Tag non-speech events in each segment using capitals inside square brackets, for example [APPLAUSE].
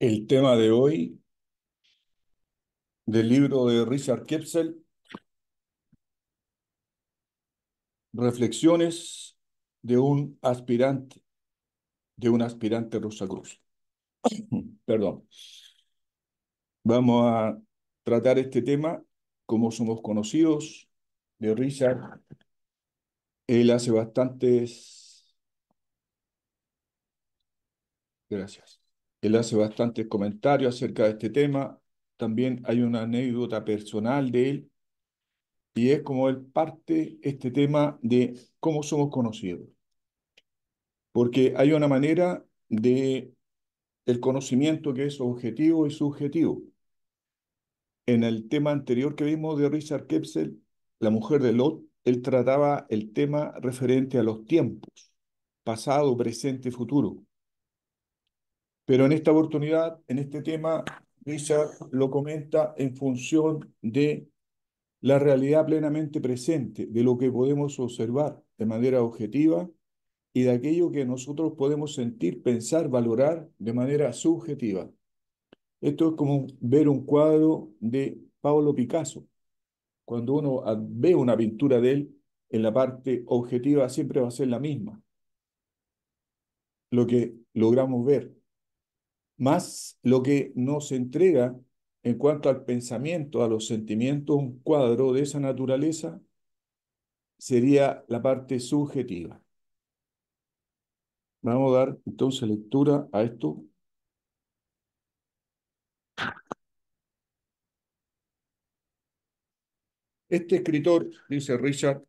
El tema de hoy del libro de Richard Kepsel, Reflexiones de un aspirante, de un aspirante rosa cruz. [COUGHS] Perdón. Vamos a tratar este tema como somos conocidos de Richard. Él hace bastantes... Gracias él hace bastantes comentarios acerca de este tema. También hay una anécdota personal de él y es como él parte este tema de cómo somos conocidos. Porque hay una manera de el conocimiento que es objetivo y subjetivo. En el tema anterior que vimos de Richard Kepsel, la mujer de Lot, él trataba el tema referente a los tiempos, pasado, presente futuro. Pero en esta oportunidad, en este tema, Richard lo comenta en función de la realidad plenamente presente, de lo que podemos observar de manera objetiva y de aquello que nosotros podemos sentir, pensar, valorar de manera subjetiva. Esto es como ver un cuadro de Pablo Picasso. Cuando uno ve una pintura de él, en la parte objetiva siempre va a ser la misma. Lo que logramos ver más lo que nos entrega en cuanto al pensamiento, a los sentimientos, un cuadro de esa naturaleza sería la parte subjetiva. Vamos a dar entonces lectura a esto. Este escritor, dice Richard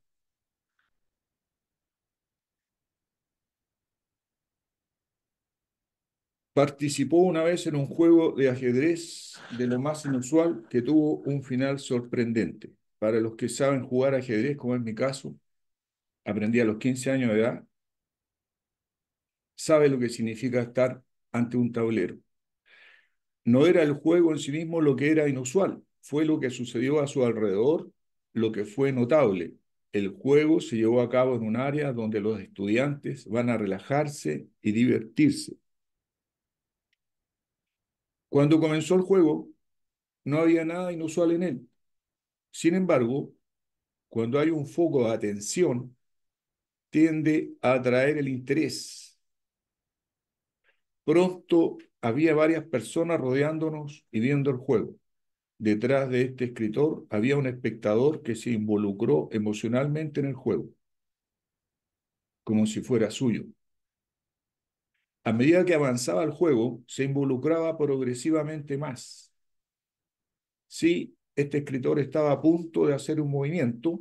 participó una vez en un juego de ajedrez de lo más inusual que tuvo un final sorprendente. Para los que saben jugar ajedrez, como es mi caso, aprendí a los 15 años de edad, sabe lo que significa estar ante un tablero. No era el juego en sí mismo lo que era inusual, fue lo que sucedió a su alrededor lo que fue notable. El juego se llevó a cabo en un área donde los estudiantes van a relajarse y divertirse. Cuando comenzó el juego, no había nada inusual en él. Sin embargo, cuando hay un foco de atención, tiende a atraer el interés. Pronto había varias personas rodeándonos y viendo el juego. Detrás de este escritor había un espectador que se involucró emocionalmente en el juego, como si fuera suyo a medida que avanzaba el juego, se involucraba progresivamente más. Si este escritor estaba a punto de hacer un movimiento,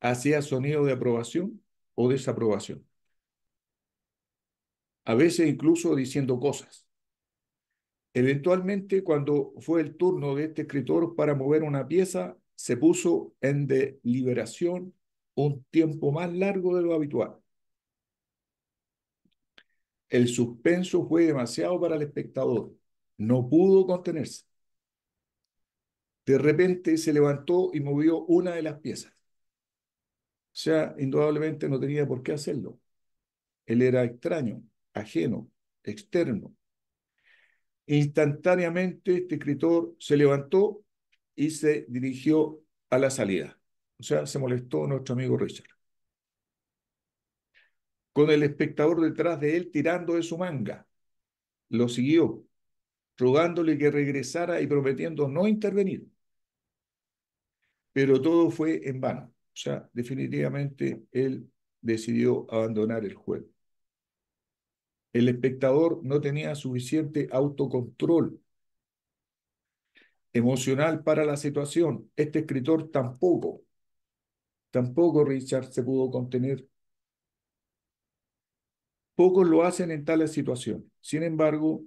hacía sonido de aprobación o desaprobación. A veces incluso diciendo cosas. Eventualmente, cuando fue el turno de este escritor para mover una pieza, se puso en deliberación un tiempo más largo de lo habitual el suspenso fue demasiado para el espectador. No pudo contenerse. De repente se levantó y movió una de las piezas. O sea, indudablemente no tenía por qué hacerlo. Él era extraño, ajeno, externo. Instantáneamente este escritor se levantó y se dirigió a la salida. O sea, se molestó nuestro amigo Richard con el espectador detrás de él tirando de su manga. Lo siguió, rogándole que regresara y prometiendo no intervenir. Pero todo fue en vano. O sea, definitivamente él decidió abandonar el juego. El espectador no tenía suficiente autocontrol emocional para la situación. Este escritor tampoco. Tampoco Richard se pudo contener Pocos lo hacen en tales situaciones. Sin embargo,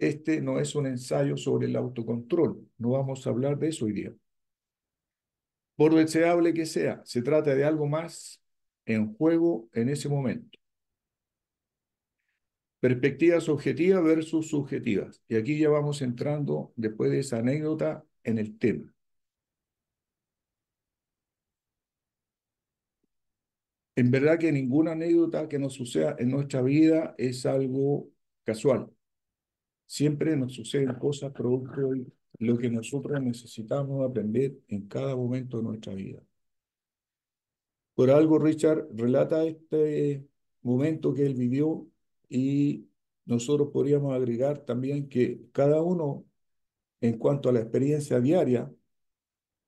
este no es un ensayo sobre el autocontrol. No vamos a hablar de eso hoy día. Por deseable que sea, se trata de algo más en juego en ese momento. Perspectivas objetivas versus subjetivas. Y aquí ya vamos entrando, después de esa anécdota, en el tema. en verdad que ninguna anécdota que nos suceda en nuestra vida es algo casual. Siempre nos suceden cosas producto de lo que nosotros necesitamos aprender en cada momento de nuestra vida. Por algo Richard relata este momento que él vivió y nosotros podríamos agregar también que cada uno, en cuanto a la experiencia diaria,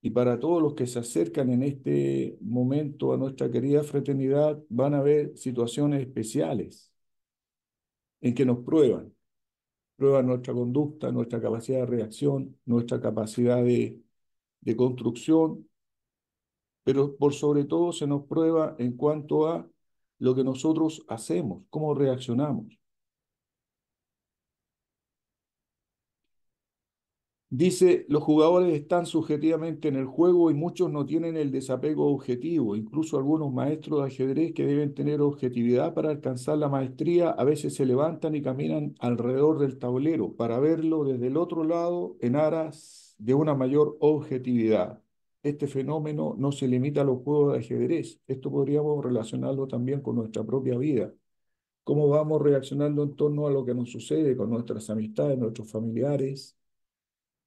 y para todos los que se acercan en este momento a nuestra querida fraternidad, van a ver situaciones especiales en que nos prueban. Prueban nuestra conducta, nuestra capacidad de reacción, nuestra capacidad de, de construcción, pero por sobre todo se nos prueba en cuanto a lo que nosotros hacemos, cómo reaccionamos. Dice, los jugadores están subjetivamente en el juego y muchos no tienen el desapego objetivo, incluso algunos maestros de ajedrez que deben tener objetividad para alcanzar la maestría, a veces se levantan y caminan alrededor del tablero para verlo desde el otro lado en aras de una mayor objetividad. Este fenómeno no se limita a los juegos de ajedrez, esto podríamos relacionarlo también con nuestra propia vida cómo vamos reaccionando en torno a lo que nos sucede con nuestras amistades, nuestros familiares,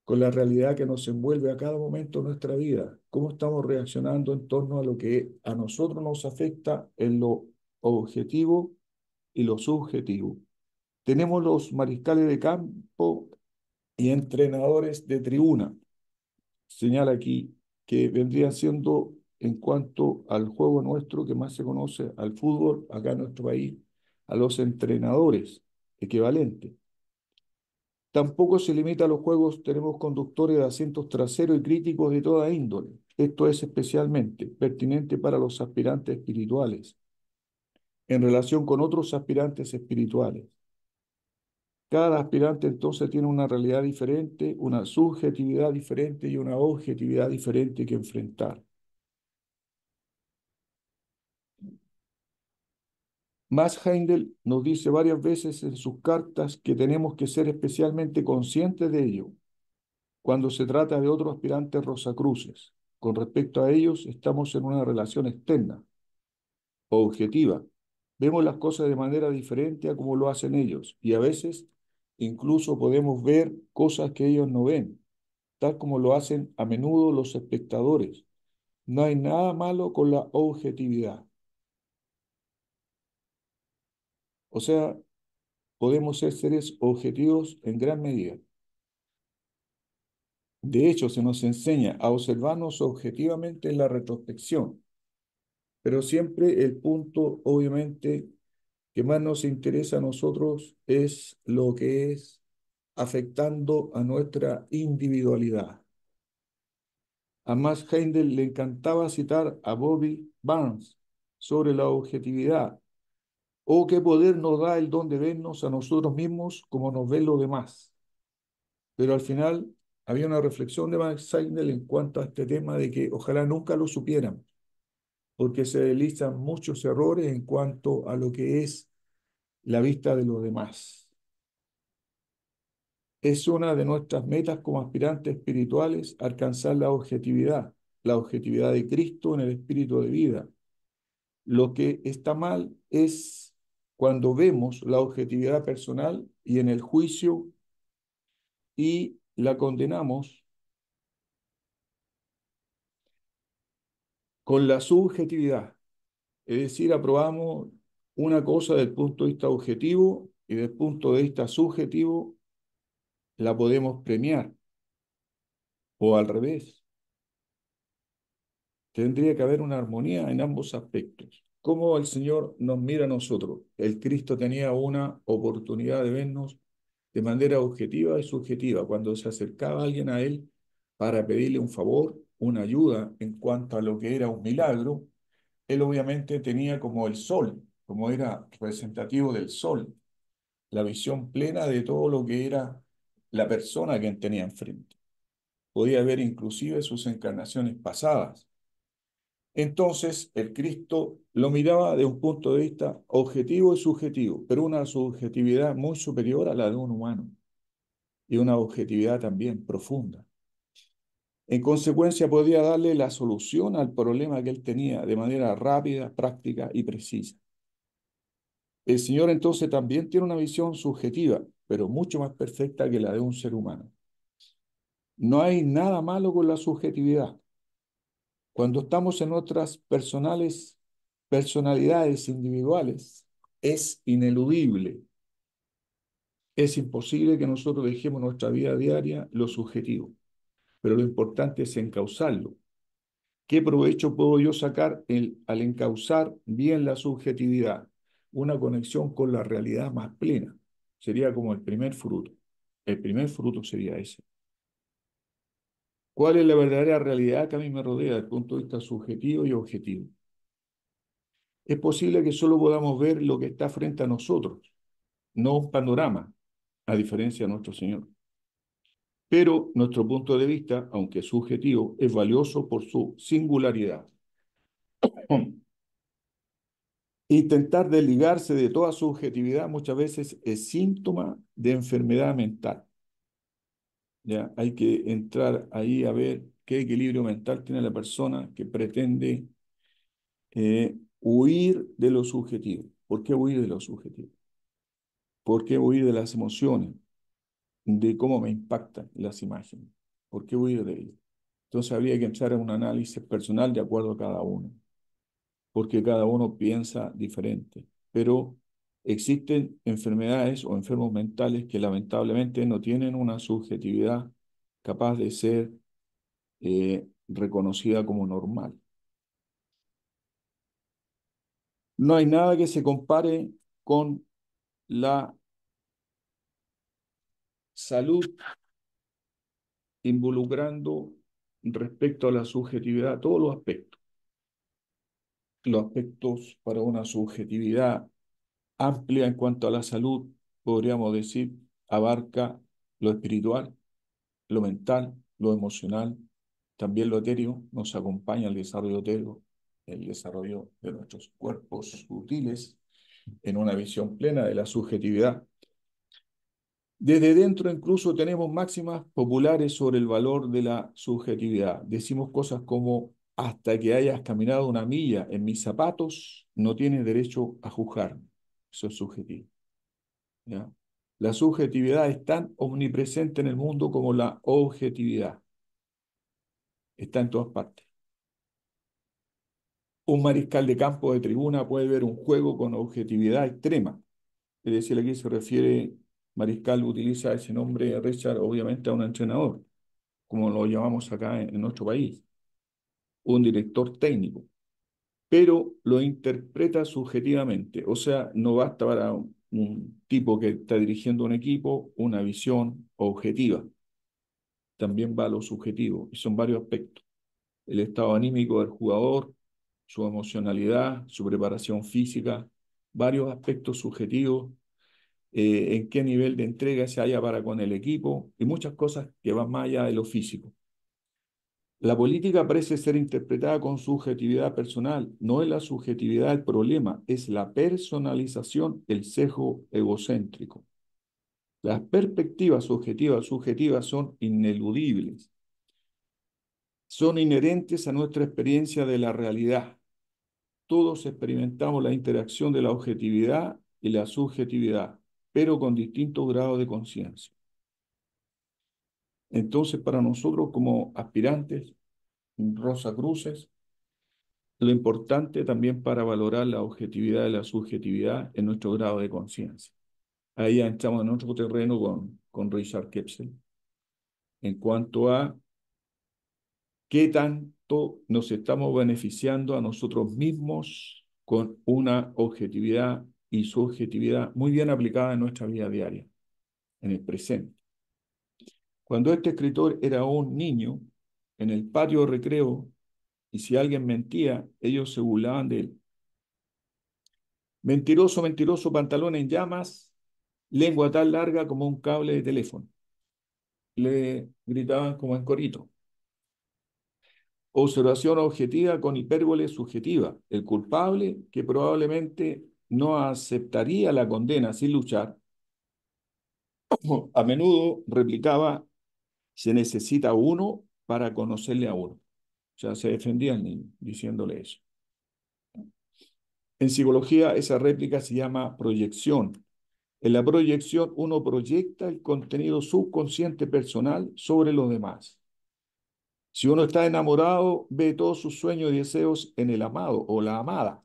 con la realidad que nos envuelve a cada momento de nuestra vida, cómo estamos reaccionando en torno a lo que a nosotros nos afecta en lo objetivo y lo subjetivo. Tenemos los mariscales de campo y entrenadores de tribuna. Señala aquí que vendrían siendo en cuanto al juego nuestro que más se conoce, al fútbol acá en nuestro país, a los entrenadores equivalentes. Tampoco se limita a los juegos, tenemos conductores de asientos traseros y críticos de toda índole. Esto es especialmente pertinente para los aspirantes espirituales en relación con otros aspirantes espirituales. Cada aspirante entonces tiene una realidad diferente, una subjetividad diferente y una objetividad diferente que enfrentar. Max Heindel nos dice varias veces en sus cartas que tenemos que ser especialmente conscientes de ello cuando se trata de otros aspirantes Rosacruces. Con respecto a ellos, estamos en una relación externa, objetiva. Vemos las cosas de manera diferente a como lo hacen ellos y a veces incluso podemos ver cosas que ellos no ven, tal como lo hacen a menudo los espectadores. No hay nada malo con la objetividad. O sea, podemos ser seres objetivos en gran medida. De hecho, se nos enseña a observarnos objetivamente en la retrospección, pero siempre el punto, obviamente, que más nos interesa a nosotros es lo que es afectando a nuestra individualidad. A Max Heindel le encantaba citar a Bobby Barnes sobre la objetividad ¿O oh, qué poder nos da el don de vernos a nosotros mismos como nos ven los demás. Pero al final había una reflexión de Max Seidel en cuanto a este tema de que ojalá nunca lo supieran, porque se deslizan muchos errores en cuanto a lo que es la vista de los demás. Es una de nuestras metas como aspirantes espirituales alcanzar la objetividad, la objetividad de Cristo en el espíritu de vida. Lo que está mal es cuando vemos la objetividad personal y en el juicio y la condenamos con la subjetividad. Es decir, aprobamos una cosa desde el punto de vista objetivo y desde el punto de vista subjetivo la podemos premiar. O al revés. Tendría que haber una armonía en ambos aspectos cómo el Señor nos mira a nosotros. El Cristo tenía una oportunidad de vernos de manera objetiva y subjetiva cuando se acercaba alguien a Él para pedirle un favor, una ayuda en cuanto a lo que era un milagro. Él obviamente tenía como el sol, como era representativo del sol, la visión plena de todo lo que era la persona que tenía enfrente. Podía ver inclusive sus encarnaciones pasadas, entonces, el Cristo lo miraba de un punto de vista objetivo y subjetivo, pero una subjetividad muy superior a la de un humano y una objetividad también profunda. En consecuencia, podía darle la solución al problema que él tenía de manera rápida, práctica y precisa. El Señor entonces también tiene una visión subjetiva, pero mucho más perfecta que la de un ser humano. No hay nada malo con la subjetividad, cuando estamos en otras personales, personalidades individuales, es ineludible. Es imposible que nosotros dejemos nuestra vida diaria lo subjetivo, pero lo importante es encauzarlo. ¿Qué provecho puedo yo sacar al encauzar bien la subjetividad? Una conexión con la realidad más plena. Sería como el primer fruto. El primer fruto sería ese cuál es la verdadera realidad que a mí me rodea desde el punto de vista subjetivo y objetivo. Es posible que solo podamos ver lo que está frente a nosotros, no un panorama, a diferencia de nuestro Señor. Pero nuestro punto de vista, aunque subjetivo, es valioso por su singularidad. [CLEARS THROAT] Intentar desligarse de toda subjetividad muchas veces es síntoma de enfermedad mental. Hay que entrar ahí a ver qué equilibrio mental tiene la persona que pretende eh, huir de lo subjetivo. ¿Por qué huir de lo subjetivo? ¿Por qué huir de las emociones? De cómo me impactan las imágenes. ¿Por qué huir de ello? Entonces habría que entrar en un análisis personal de acuerdo a cada uno, porque cada uno piensa diferente, pero existen enfermedades o enfermos mentales que lamentablemente no tienen una subjetividad capaz de ser eh, reconocida como normal. No hay nada que se compare con la salud involucrando respecto a la subjetividad todos los aspectos. Los aspectos para una subjetividad amplia en cuanto a la salud, podríamos decir, abarca lo espiritual, lo mental, lo emocional, también lo etéreo, nos acompaña el desarrollo etéreo, el desarrollo de nuestros cuerpos sutiles en una visión plena de la subjetividad. Desde dentro incluso tenemos máximas populares sobre el valor de la subjetividad. Decimos cosas como, hasta que hayas caminado una milla en mis zapatos, no tienes derecho a juzgarme. Eso es subjetivo. La subjetividad es tan omnipresente en el mundo como la objetividad. Está en todas partes. Un mariscal de campo de tribuna puede ver un juego con objetividad extrema. Es decir, aquí se refiere, mariscal utiliza ese nombre, Richard, obviamente a un entrenador, como lo llamamos acá en nuestro país. Un director técnico pero lo interpreta subjetivamente. O sea, no basta para un, tipo que está dirigiendo un equipo una visión objetiva. También va lo subjetivo, y son varios aspectos. El estado anímico del jugador, su emocionalidad, su preparación física, varios aspectos subjetivos, eh, en qué nivel de entrega se haya para con el equipo y muchas cosas que van más allá de lo físico. La política parece ser interpretada con subjetividad personal. No es la subjetividad el problema, es la personalización, el sesgo egocéntrico. Las perspectivas subjetivas subjetivas son ineludibles. Son inherentes a nuestra experiencia de la realidad. Todos experimentamos la interacción de la objetividad y la subjetividad, pero con distintos grados de conciencia. Entonces, para nosotros como aspirantes, Rosa Cruces, lo importante también para valorar la objetividad y la subjetividad en nuestro grado de conciencia. Ahí entramos en otro terreno con, con Richard Kepsel en cuanto a qué tanto nos estamos beneficiando a nosotros mismos con una objetividad y subjetividad muy bien aplicada en nuestra vida diaria, en el presente. Cuando este escritor era un niño, en el patio de recreo, y si alguien mentía, ellos se burlaban de él. Mentiroso, mentiroso, pantalón en llamas, lengua tan larga como un cable de teléfono. Le gritaban como en corito. Observación objetiva con hipérbole subjetiva. El culpable que probablemente no aceptaría la condena sin luchar, a menudo replicaba se necesita uno para conocerle a uno. O sea, se defendía el niño diciéndole eso. En psicología esa réplica se llama proyección. En la proyección uno proyecta el contenido subconsciente personal sobre los demás. Si uno está enamorado, ve todos sus sueños y deseos en el amado o la amada.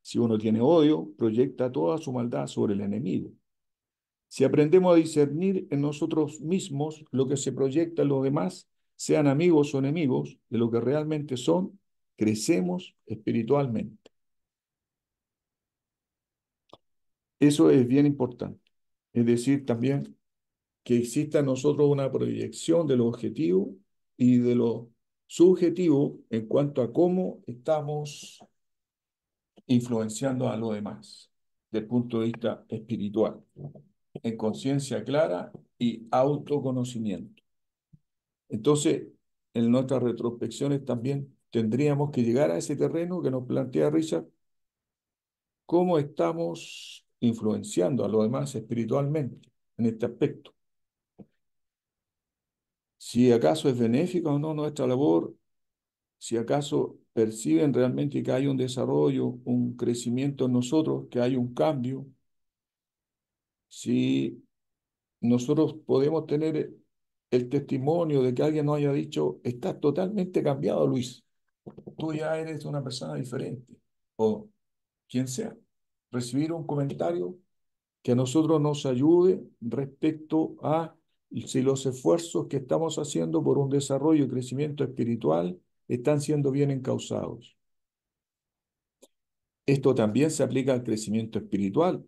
Si uno tiene odio, proyecta toda su maldad sobre el enemigo. Si aprendemos a discernir en nosotros mismos lo que se proyecta en los demás, sean amigos o enemigos de lo que realmente son, crecemos espiritualmente. Eso es bien importante. Es decir, también que exista en nosotros una proyección de lo objetivo y de lo subjetivo en cuanto a cómo estamos influenciando a los demás desde el punto de vista espiritual en conciencia clara y autoconocimiento. Entonces, en nuestras retrospecciones también tendríamos que llegar a ese terreno que nos plantea Richard, cómo estamos influenciando a los demás espiritualmente en este aspecto. Si acaso es benéfica o no nuestra labor, si acaso perciben realmente que hay un desarrollo, un crecimiento en nosotros, que hay un cambio, si nosotros podemos tener el testimonio de que alguien nos haya dicho, estás totalmente cambiado, Luis, tú ya eres una persona diferente, o quien sea, recibir un comentario que a nosotros nos ayude respecto a si los esfuerzos que estamos haciendo por un desarrollo y crecimiento espiritual están siendo bien encausados. Esto también se aplica al crecimiento espiritual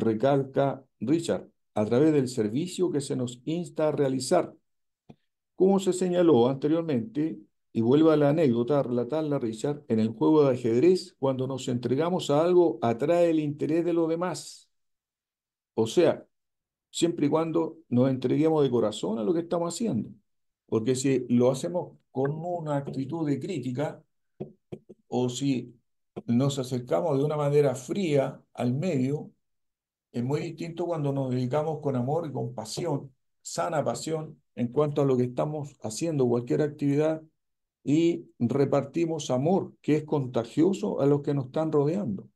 recalca Richard, a través del servicio que se nos insta a realizar. Como se señaló anteriormente, y vuelvo a la anécdota a relatarla Richard, en el juego de ajedrez, cuando nos entregamos a algo, atrae el interés de los demás. O sea, siempre y cuando nos entreguemos de corazón a lo que estamos haciendo. Porque si lo hacemos con una actitud de crítica, o si nos acercamos de una manera fría al medio, es muy distinto cuando nos dedicamos con amor y con pasión, sana pasión en cuanto a lo que estamos haciendo, cualquier actividad, y repartimos amor, que es contagioso a los que nos están rodeando.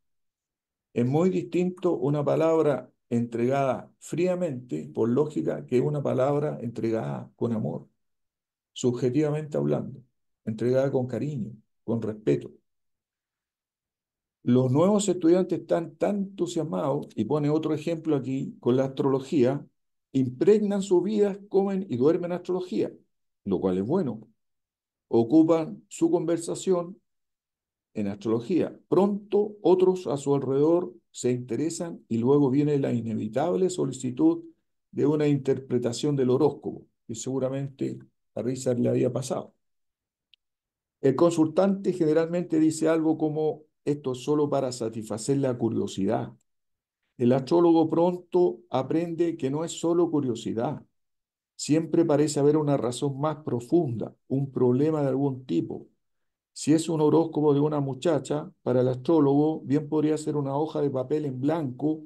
Es muy distinto una palabra entregada fríamente, por lógica, que una palabra entregada con amor, subjetivamente hablando, entregada con cariño, con respeto. Los nuevos estudiantes están tan entusiasmados, y pone otro ejemplo aquí con la astrología, impregnan sus vidas, comen y duermen astrología, lo cual es bueno. Ocupan su conversación en astrología. Pronto otros a su alrededor se interesan y luego viene la inevitable solicitud de una interpretación del horóscopo, que seguramente a Richard le había pasado. El consultante generalmente dice algo como esto solo para satisfacer la curiosidad. El astrólogo pronto aprende que no es solo curiosidad. Siempre parece haber una razón más profunda, un problema de algún tipo. Si es un horóscopo de una muchacha, para el astrólogo bien podría ser una hoja de papel en blanco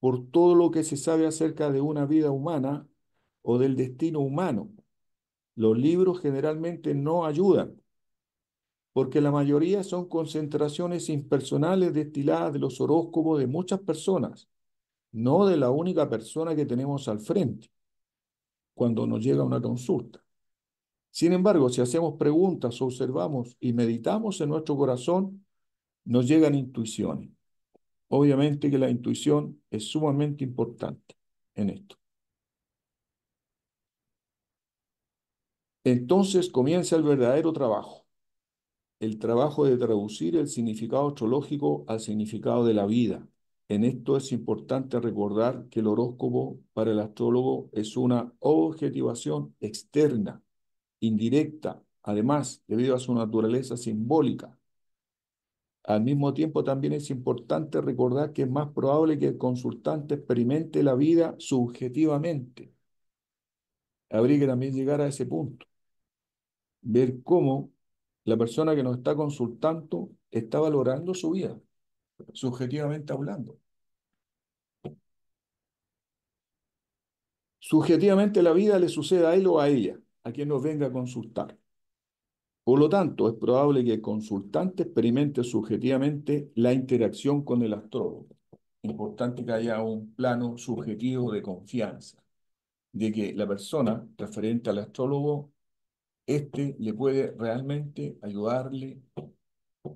por todo lo que se sabe acerca de una vida humana o del destino humano. Los libros generalmente no ayudan porque la mayoría son concentraciones impersonales destiladas de los horóscopos de muchas personas, no de la única persona que tenemos al frente cuando nos llega una consulta. Sin embargo, si hacemos preguntas, observamos y meditamos en nuestro corazón, nos llegan intuiciones. Obviamente que la intuición es sumamente importante en esto. Entonces comienza el verdadero trabajo el trabajo de traducir el significado astrológico al significado de la vida. En esto es importante recordar que el horóscopo para el astrólogo es una objetivación externa, indirecta, además, debido a su naturaleza simbólica. Al mismo tiempo, también es importante recordar que es más probable que el consultante experimente la vida subjetivamente. Habría que también llegar a ese punto. Ver cómo la persona que nos está consultando está valorando su vida, subjetivamente hablando. Subjetivamente la vida le sucede a él o a ella, a quien nos venga a consultar. Por lo tanto, es probable que el consultante experimente subjetivamente la interacción con el astrólogo. Importante que haya un plano subjetivo de confianza, de que la persona referente al astrólogo este le puede realmente ayudarle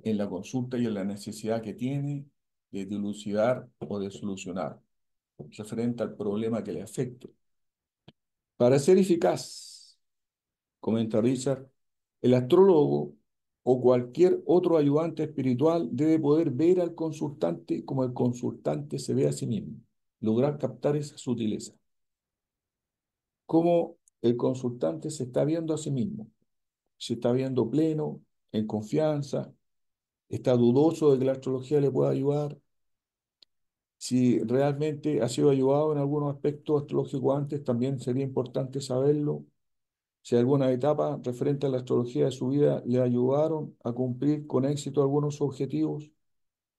en la consulta y en la necesidad que tiene de dilucidar o de solucionar referente al problema que le afecte. Para ser eficaz, comenta Richard, el astrólogo o cualquier otro ayudante espiritual debe poder ver al consultante como el consultante se ve a sí mismo, lograr captar esa sutileza. ¿Cómo el consultante se está viendo a sí mismo, se está viendo pleno, en confianza, está dudoso de que la astrología le pueda ayudar, si realmente ha sido ayudado en algunos aspectos astrológicos antes, también sería importante saberlo. Si alguna etapa referente a la astrología de su vida le ayudaron a cumplir con éxito algunos objetivos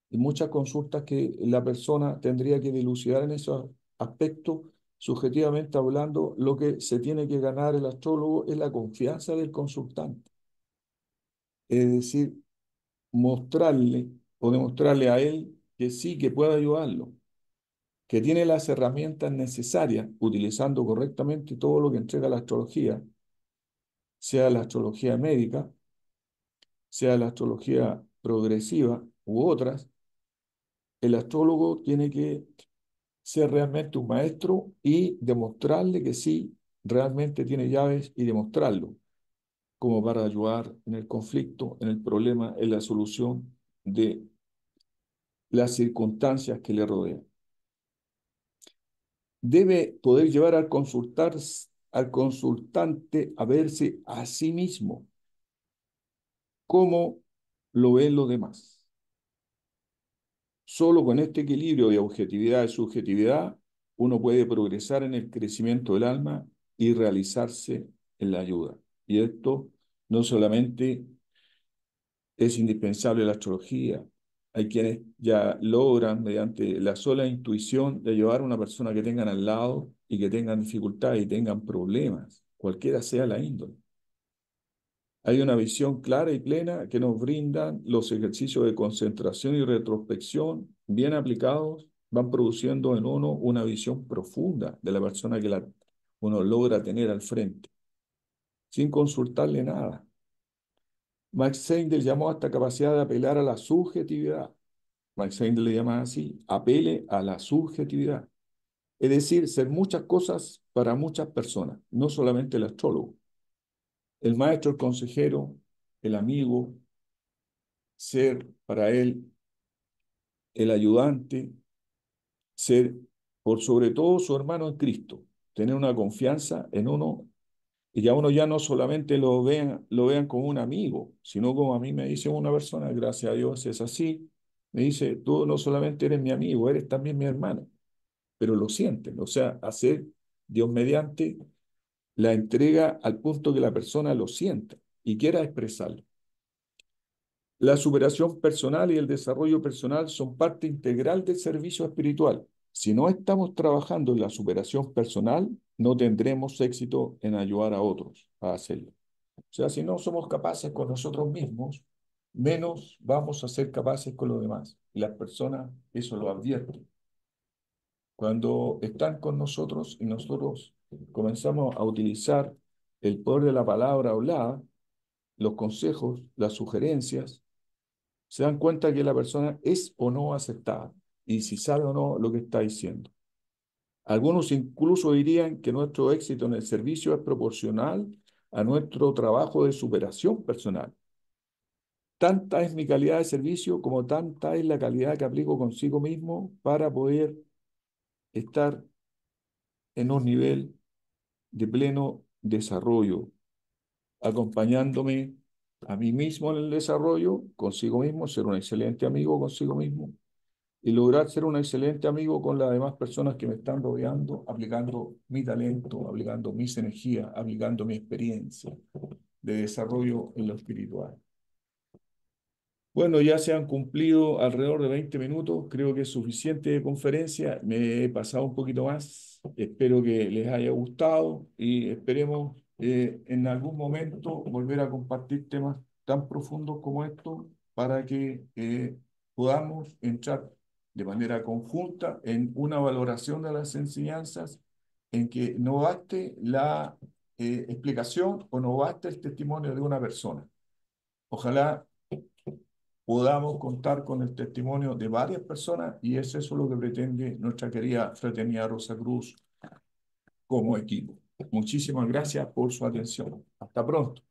y muchas consultas que la persona tendría que dilucidar en esos aspectos subjetivamente hablando, lo que se tiene que ganar el astrólogo es la confianza del consultante. Es decir, mostrarle o demostrarle a él que sí, que pueda ayudarlo, que tiene las herramientas necesarias, utilizando correctamente todo lo que entrega la astrología, sea la astrología médica, sea la astrología progresiva u otras, el astrólogo tiene que ser realmente un maestro y demostrarle que sí, realmente tiene llaves y demostrarlo, como para ayudar en el conflicto, en el problema, en la solución de las circunstancias que le rodean. Debe poder llevar al, consultar, al consultante a verse a sí mismo, como lo ven los demás Solo con este equilibrio de objetividad y subjetividad uno puede progresar en el crecimiento del alma y realizarse en la ayuda. Y esto no solamente es indispensable en la astrología, hay quienes ya logran mediante la sola intuición de ayudar a una persona que tengan al lado y que tengan dificultades y tengan problemas, cualquiera sea la índole. Hay una visión clara y plena que nos brindan los ejercicios de concentración y retrospección bien aplicados, van produciendo en uno una visión profunda de la persona que uno logra tener al frente, sin consultarle nada. Max Heindel llamó a esta capacidad de apelar a la subjetividad. Max Heindel le llama así, apele a la subjetividad. Es decir, ser muchas cosas para muchas personas, no solamente el astrólogo el maestro, el consejero, el amigo, ser para él el ayudante, ser por sobre todo su hermano en Cristo, tener una confianza en uno y ya uno ya no solamente lo vean, lo vean como un amigo, sino como a mí me dice una persona, gracias a Dios es así, me dice, tú no solamente eres mi amigo, eres también mi hermano, pero lo sienten, o sea, hacer Dios mediante la entrega al punto que la persona lo sienta y quiera expresarlo. La superación personal y el desarrollo personal son parte integral del servicio espiritual. Si no estamos trabajando en la superación personal, no tendremos éxito en ayudar a otros a hacerlo. O sea, si no somos capaces con nosotros mismos, menos vamos a ser capaces con los demás. Y las personas eso lo advierten. Cuando están con nosotros y nosotros comenzamos a utilizar el poder de la palabra hablada, los consejos, las sugerencias, se dan cuenta que la persona es o no aceptada y si sabe o no lo que está diciendo. Algunos incluso dirían que nuestro éxito en el servicio es proporcional a nuestro trabajo de superación personal. Tanta es mi calidad de servicio como tanta es la calidad que aplico consigo mismo para poder estar en un nivel de pleno desarrollo, acompañándome a mí mismo en el desarrollo, consigo mismo, ser un excelente amigo consigo mismo y lograr ser un excelente amigo con las demás personas que me están rodeando, aplicando mi talento, aplicando mis energías, aplicando mi experiencia de desarrollo en lo espiritual. Bueno, ya se han cumplido alrededor de 20 minutos, creo que es suficiente de conferencia, me he pasado un poquito más, espero que les haya gustado y esperemos eh, en algún momento volver a compartir temas tan profundos como estos para que eh, podamos entrar de manera conjunta en una valoración de las enseñanzas en que no baste la eh, explicación o no baste el testimonio de una persona. Ojalá podamos contar con el testimonio de varias personas y es lo que pretende nuestra querida Fraternidad Rosa Cruz como equipo. Muchísimas gracias por su atención. Hasta pronto.